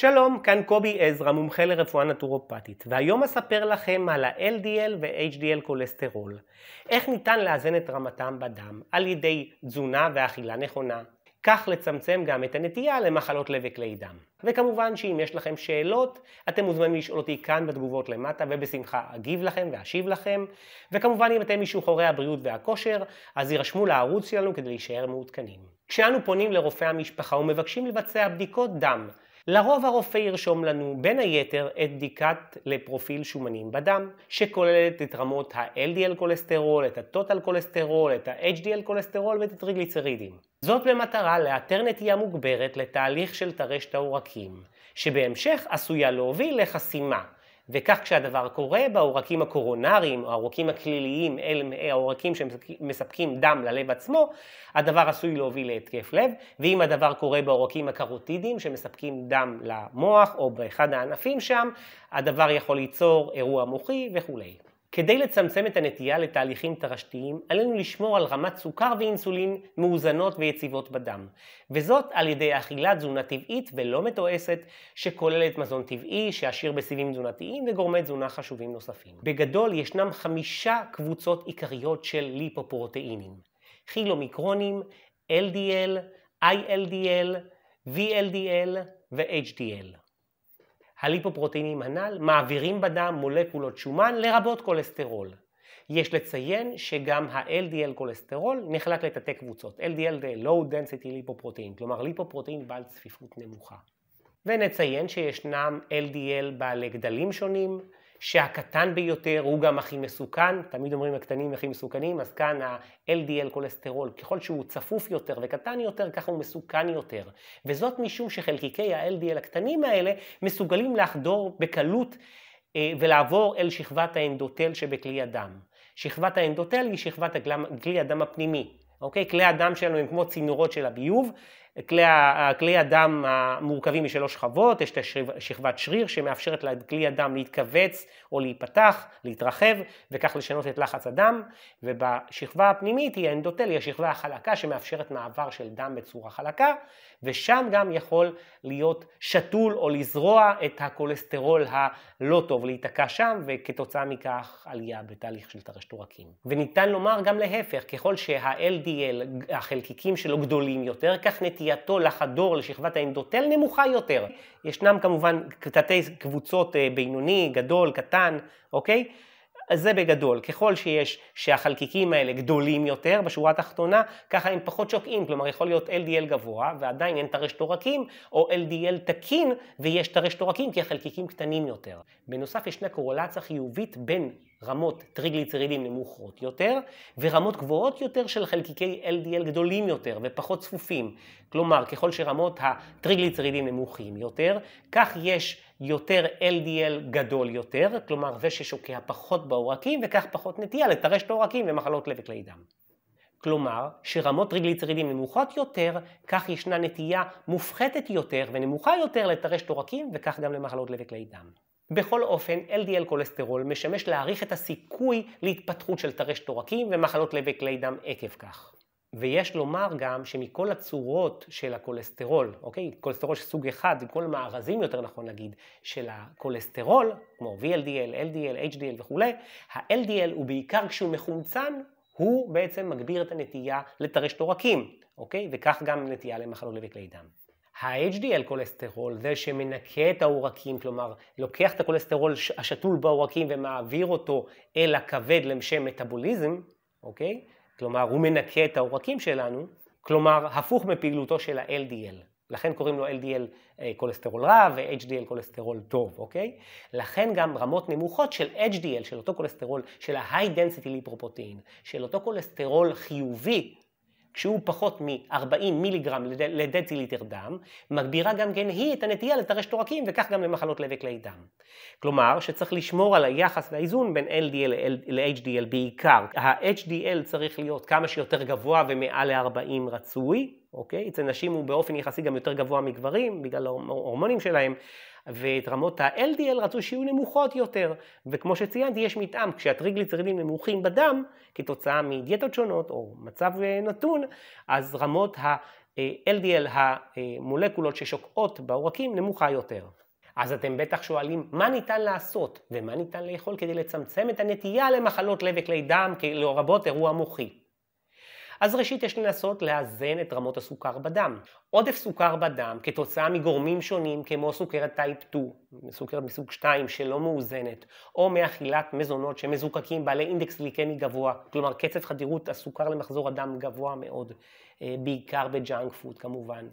שלום, כאן קובי עזרא, מומחה לרפואה נטורופטית, והיום אספר לכם על ה-LDL ו-HDL כולסטרול, איך ניתן לאזן את רמתם בדם על ידי תזונה ואכילה נכונה, כך לצמצם גם את הנטייה למחלות לב וכלי דם. וכמובן שאם יש לכם שאלות, אתם מוזמנים לשאול אותי כאן בתגובות למטה, ובשמחה אגיב לכם ואשיב לכם. וכמובן אם אתם משוחררי הבריאות והכושר, אז יירשמו לערוץ שלנו כדי להישאר מעודכנים. כשאנו פונים לרופא המשפחה ומבקשים לבצע בדיקות דם, לרוב הרופא ירשום לנו בין היתר את בדיקת לפרופיל שומנים בדם, שכוללת את רמות ה-LDL כולסטרול, את הטוטל כולסטרול, את ה-HDL כולסטרול ואת הטריגליצרידים. זאת במטרה לאתר נטייה מוגברת לתהליך של טרשת העורקים, שבהמשך עשויה להוביל לחסימה, וכך כשהדבר קורה בעורקים הקורונריים, או העורקים הכליליים, אלה העורקים שמספקים דם ללב עצמו, הדבר עשוי להוביל להתקף לב, ואם הדבר קורה בעורקים הקרוטידיים שמספקים דם למוח, או באחד הענפים שם, הדבר יכול ליצור אירוע מוחי וכולי. כדי לצמצם את הנטייה לתהליכים תרשתיים, עלינו לשמור על רמת סוכר ואינסולין מאוזנות ויציבות בדם, וזאת על ידי אכילת תזונה טבעית ולא מתועסת, שכוללת מזון טבעי, שעשיר בסיבים תזונתיים וגורמי תזונה חשובים נוספים. בגדול, ישנם חמישה קבוצות עיקריות של ליפופרוטאינים. חילומיקרונים, LDL, ILDL, VLDL ו-HDL. הליפופרוטינים הנ"ל מעבירים בדם מולקולות שומן לרבות כולסטרול. יש לציין שגם ה-LDL כולסטרול נחלק לתתי קבוצות. LDL זה low density ליפופרוטאין, כלומר ליפופרוטין בעל צפיפות נמוכה. ונציין שישנם LDL בעלי גדלים שונים, שהקטן ביותר הוא גם הכי מסוכן, תמיד אומרים הקטנים הכי מסוכנים, אז כאן ה-LDL כולסטרול, ככל שהוא צפוף יותר וקטן יותר, ככה הוא מסוכן יותר. וזאת משום שחלקיקי ה-LDL הקטנים האלה מסוגלים לחדור בקלות אה, ולעבור אל שכבת האנדוטל שבכלי הדם. שכבת האנדוטל היא שכבת הגלם, כלי הדם הפנימי, אוקיי? כלי הדם שלנו הם כמו צינורות של הביוב, כלי, כלי הדם מורכבים משלוש שכבות, יש את שכבת שריר שמאפשרת לכלי הדם להתכווץ או להיפתח, להתרחב וכך לשנות את לחץ הדם ובשכבה הפנימית היא האנדוטל, היא השכבה החלקה שמאפשרת מעבר של דם בצורה חלקה ושם גם יכול להיות שתול או לזרוע את הכולסטרול הלא טוב, להיתקע שם וכתוצאה מכך עלייה בתהליך של טרשת עורקים. וניתן לומר גם להפך, ככל שה-LDL, החלקיקים שלו גדולים יותר, כך נטייה נטייתו לחדור לשכבת האנדוטל נמוכה יותר. ישנם כמובן תתי קבוצות אה, בינוני, גדול, קטן, אוקיי? אז זה בגדול. ככל שיש, שהחלקיקים האלה גדולים יותר בשורה התחתונה, ככה הם פחות שוקעים. כלומר, יכול להיות LDL גבוה, ועדיין אין טרש תורקים, או LDL תקין, ויש טרש תורקים, כי החלקיקים קטנים יותר. בנוסף, ישנה קורולציה חיובית בין רמות טריגליצרידים נמוכות יותר ורמות גבוהות יותר של חלקיקי LDL גדולים יותר ופחות צפופים. כלומר, ככל שרמות הטריגליצרידים נמוכים יותר, כך יש יותר LDL גדול יותר, כלומר זה ששוקע פחות בעורקים וכך פחות נטייה לטרש לעורקים ומחלות לב וכלי דם. כלומר, שרמות טריגליצרידים נמוכות יותר, כך ישנה נטייה מופחתת יותר ונמוכה יותר לטרש לעורקים וכך גם למחלות לב וכלי דם. בכל אופן, LDL קולסטרול משמש להעריך את הסיכוי להתפתחות של טרש תורקים ומחלות לב וכלי דם עקב כך. ויש לומר גם שמכל הצורות של הקולסטרול, אוקיי? קולסטרול של סוג אחד, כל המארזים יותר נכון להגיד, של הקולסטרול, כמו VLDL, LDL, HDL וכולי, ה-LDL הוא בעיקר כשהוא מחומצן, הוא בעצם מגביר את הנטייה לטרש תורקים, אוקיי? וכך גם נטייה למחלות לב וכלי דם. ה-HDL כולסטרול, זה שמנקה את העורקים, כלומר לוקח את הכולסטרול השתול בעורקים ומעביר אותו אל הכבד למשם מטאבוליזם, אוקיי? כלומר הוא מנקה את העורקים שלנו, כלומר הפוך מפעילותו של ה-LDL. לכן קוראים לו LDL אה, כולסטרול רע ו-HDL כולסטרול טוב, אוקיי? לכן גם רמות נמוכות של HDL, של אותו כולסטרול, של ה-high density ליפרופרוטאין, של אותו כולסטרול חיובי כשהוא פחות מ-40 מיליגרם לדציליטר דם, מגבירה גם כן היא את הנטייה לטרש תורקים וכך גם למחלות לב וכלי דם. כלומר, שצריך לשמור על היחס והאיזון בין LDL ל-HDL בעיקר. ה-HDL צריך להיות כמה שיותר גבוה ומעל ל-40 רצוי, אוקיי? אצל נשים הוא באופן יחסי גם יותר גבוה מגברים, בגלל ההורמונים שלהם. ואת רמות ה-LDL רצו שיהיו נמוכות יותר. וכמו שציינתי, יש מתאם, כשהטריגליצרידים נמוכים בדם, כתוצאה מדיאטות שונות או מצב אה, נתון, אז רמות ה-LDL, המולקולות ששוקעות בעורקים, נמוכה יותר. אז אתם בטח שואלים מה ניתן לעשות ומה ניתן לאכול כדי לצמצם את הנטייה למחלות לב וכלי דם, לרבות אירוע מוחי. אז ראשית יש לנסות לאזן את רמות הסוכר בדם. עודף סוכר בדם כתוצאה מגורמים שונים כמו סוכרת טייפ 2, סוכרת מסוג 2 שלא מאוזנת, או מאכילת מזונות שמזוקקים בעלי אינדקס גליקמי גבוה, כלומר קצב חדירות הסוכר למחזור הדם גבוה מאוד, אה, בעיקר בג'אנק פוד כמובן,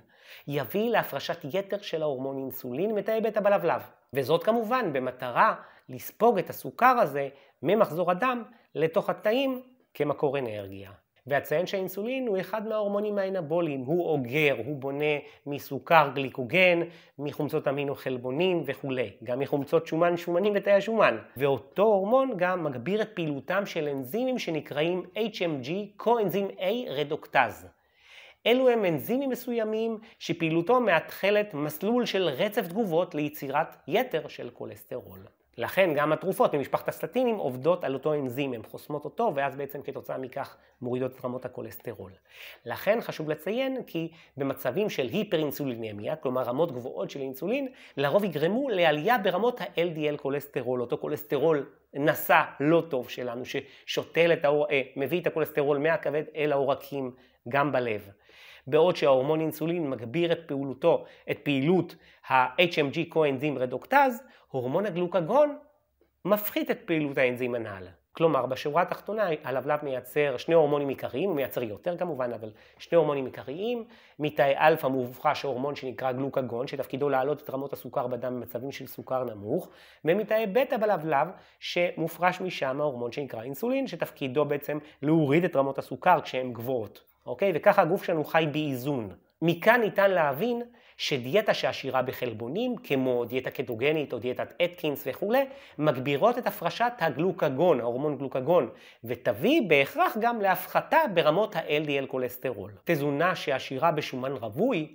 יביא להפרשת יתר של ההורמון אינסולין מתאי בית הבלבלב, וזאת כמובן במטרה לספוג את הסוכר הזה ממחזור הדם לתוך התאים כמקור אנרגיה. ואציין שהאינסולין הוא אחד מההורמונים האנבוליים, הוא אוגר, הוא בונה מסוכר גליקוגן, מחומצות אמינו חלבונים וכולי, גם מחומצות שומן שומנים ותאי השומן. ואותו הורמון גם מגביר את פעילותם של אנזימים שנקראים HMG, קואנזים A רדוקטז. אלו הם אנזימים מסוימים שפעילותו מאתחלת מסלול של רצף תגובות ליצירת יתר של כולסטרול. לכן גם התרופות ממשפחת הסטטינים עובדות על אותו אנזים, הן חוסמות אותו ואז בעצם כתוצאה מכך מורידות את רמות הכולסטרול. לכן חשוב לציין כי במצבים של היפר-אינסולינמיה, כלומר רמות גבוהות של אינסולין, לרוב יגרמו לעלייה ברמות ה-LDL כולסטרול, אותו כולסטרול נשא לא טוב שלנו, ששותל את האור, אה, מביא את הכולסטרול מהכבד אל העורקים, גם בלב. בעוד שההורמון אינסולין מגביר את פעולותו, את פעילות ה-HMG קואנזים רדוקטז, הורמון הגלוקגון מפחית את פעילות האנזים הנ"ל. כלומר, בשורה התחתונה הלבלב מייצר שני הורמונים עיקריים, הוא מייצר יותר כמובן, אבל שני הורמונים עיקריים, מתאי אלפא מובחש הורמון שנקרא גלוקגון, שתפקידו להעלות את רמות הסוכר בדם במצבים של סוכר נמוך, ומתאי בטא בלבלב, שמופרש משם ההורמון שנקרא אינסולין, שתפקידו בעצם להוריד את רמות הסוכר כשהן גבוהות, אוקיי? וככה הגוף שלנו חי באיזון. מכאן ניתן להבין שדיאטה שעשירה בחלבונים, כמו דיאטה קטוגנית או דיאטת אתקינס וכולי, מגבירות את הפרשת הגלוקגון, ההורמון גלוקגון, ותביא בהכרח גם להפחתה ברמות ה-LDL כולסטרול. תזונה שעשירה בשומן רווי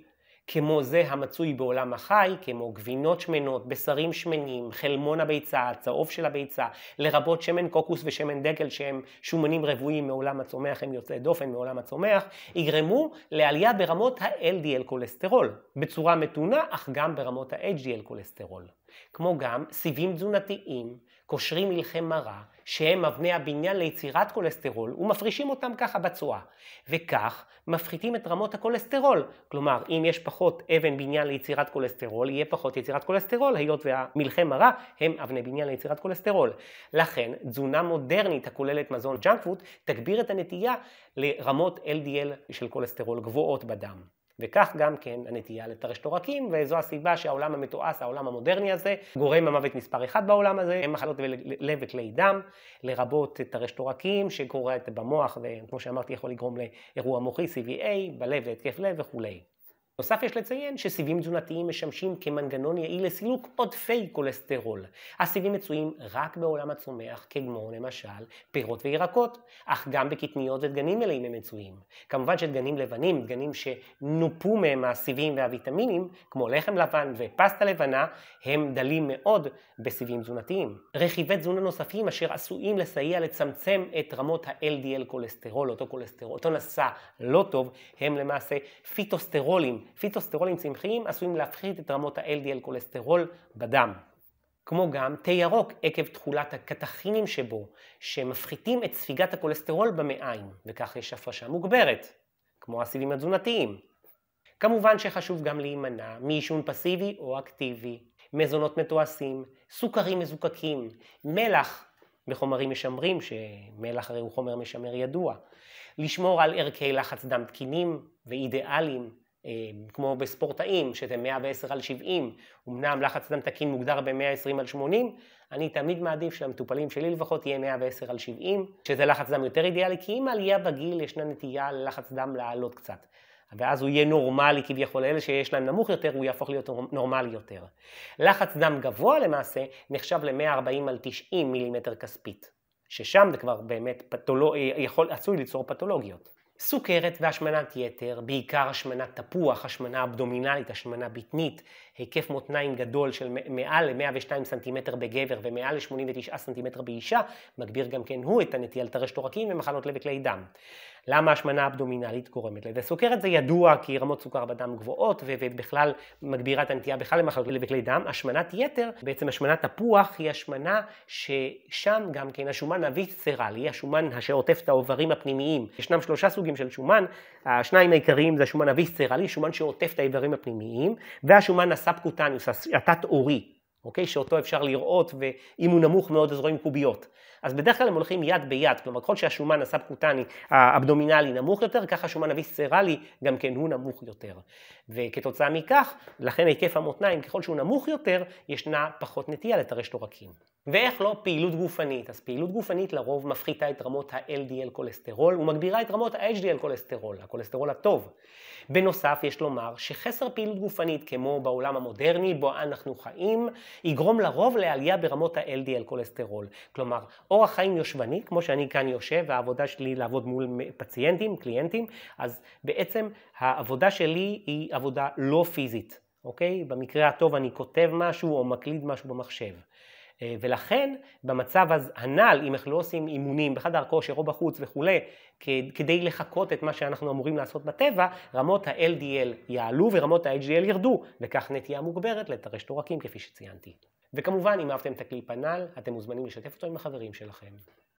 כמו זה המצוי בעולם החי, כמו גבינות שמנות, בשרים שמנים, חלמון הביצה, הצהוב של הביצה, לרבות שמן קוקוס ושמן דקל שהם שומנים רבועים מעולם הצומח, הם יוצאי דופן מעולם הצומח, יגרמו לעלייה ברמות ה-LDL כולסטרול, בצורה מתונה אך גם ברמות ה-HDL כולסטרול. כמו גם סיבים תזונתיים, קושרים מלחי מרה, שהם אבני הבניין ליצירת כולסטרול, ומפרישים אותם ככה בצורה. וכך מפחיתים את רמות הכולסטרול. כלומר, אם יש פחות אבן בניין ליצירת כולסטרול, יהיה פחות יצירת כולסטרול, היות והמלחי מרה הם אבני בניין ליצירת כולסטרול. לכן, תזונה מודרנית הכוללת מזון ג'אנק פוד, תגביר את הנטייה לרמות LDL של כולסטרול גבוהות בדם. וכך גם כן הנטייה לטרשת עורקים, וזו הסיבה שהעולם המתועש, העולם המודרני הזה, גורם המוות מספר אחד בעולם הזה, הם מחלות לב וכלי דם, לרבות טרשת עורקים שקורית במוח, וכמו שאמרתי יכול לגרום לאירוע מוחי, CVA, בלב והתקף לב וכולי. נוסף יש לציין שסיבים תזונתיים משמשים כמנגנון יעיל לסילוק עודפי כולסטרול. הסיבים מצויים רק בעולם הצומח, כמו למשל פירות וירקות, אך גם בקטניות ודגנים מלאים הם מצויים. כמובן שדגנים לבנים, דגנים שנופו מהם הסיבים והוויטמינים, כמו לחם לבן ופסטה לבנה, הם דלים מאוד בסיבים תזונתיים. רכיבי תזונה נוספים אשר עשויים לסייע לצמצם את רמות ה-LDL כולסטרול, אותו כולסטרול, אותו נשא לא טוב, הם למעשה פיטוסטרולים. פיטוסטרולים צמחיים עשויים להפחית את רמות ה-LDL קולסטרול בדם. כמו גם תה ירוק עקב תכולת הקטחינים שבו, שמפחיתים את ספיגת הקולסטרול במעיים, וכך יש הפרשה מוגברת, כמו הסיבים התזונתיים. כמובן שחשוב גם להימנע מעישון פסיבי או אקטיבי, מזונות מתועשים, סוכרים מזוקקים, מלח בחומרים משמרים, שמלח הרי הוא חומר משמר ידוע, לשמור על ערכי לחץ דם תקינים ואידיאליים, אמ, כמו בספורטאים, שזה 110 על 70, אמנם לחץ דם תקין מוגדר ב-120 על 80, אני תמיד מעדיף שלמטופלים שלי לפחות יהיה 110 על 70, שזה לחץ דם יותר אידיאלי, כי עם עלייה בגיל ישנה נטייה ללחץ דם לעלות קצת. ואז הוא יהיה נורמלי כביכול, אלה שיש להם נמוך יותר, הוא יהפוך להיות נורמלי יותר. לחץ דם גבוה למעשה נחשב ל-140 על 90 מילימטר כספית, ששם זה כבר באמת פתולוג... אה, יכול... עשוי ליצור פתולוגיות. סוכרת והשמנת יתר, בעיקר השמנת תפוח, השמנה אבדומינלית, השמנה בטנית, היקף מותניים גדול של מעל ל-102 סנטימטר בגבר ומעל ל-89 סנטימטר באישה, מגביר גם כן הוא את הנטייה לטרש עורקים ומחלות לב וכלי דם. למה השמנה אבדומינלית גורמת לזה? סוכרת זה ידוע כי רמות סוכר בדם גבוהות ובכלל מגבירה את הנטייה בכלל למחלות וכלי דם. השמנת יתר, בעצם השמנת תפוח היא השמנה ששם גם כן השומן הוויסרלי, השומן שעוטף את האוברים הפנימיים. ישנם שלושה סוגים של שומן, השניים העיקריים זה השומן הוויסרלי, שומן שעוטף את האיברים הפנימיים, והשומן הסאבקוטניוס, התת-עורי, אוקיי? שאותו אפשר לראות, ואם הוא נמוך מאוד אז רואים קוביות. אז בדרך כלל הם הולכים יד ביד, כלומר ככל שהשומן הסאבקוטני האבדומינלי נמוך יותר, ככה השומן הוויסרלי גם כן הוא נמוך יותר. וכתוצאה מכך, לכן היקף המותניים, ככל שהוא נמוך יותר, ישנה פחות נטייה לטרשת עורקים. ואיך לא פעילות גופנית? אז פעילות גופנית לרוב מפחיתה את רמות ה-LDL קולסטרול ומגבירה את רמות ה-HDL קולסטרול, הקולסטרול הטוב. בנוסף, יש לומר שחסר פעילות גופנית, כמו בעולם המודרני בו אנחנו חיים, יגרום לרוב לעלייה ברמות ה-LDL קולסטרול. כלומר, אורח חיים יושבני, כמו שאני כאן יושב, והעבודה שלי לעבוד מול פציינטים, קליינטים, אז בעצם העבודה שלי היא עבודה לא פיזית, אוקיי? במקרה הטוב אני כותב משהו או מקליד משהו במחשב. אה, ולכן במצב הנ"ל, אם אנחנו לא עושים אימונים בחדר כושר או בחוץ וכולי, כדי לחקות את מה שאנחנו אמורים לעשות בטבע, רמות ה-LDL יעלו ורמות ה-HDL ירדו, וכך נטייה מוגברת לטרש עורקים כפי שציינתי. וכמובן, אם אהבתם את הקליפ הנ"ל, אתם מוזמנים לשתף אותו עם החברים שלכם.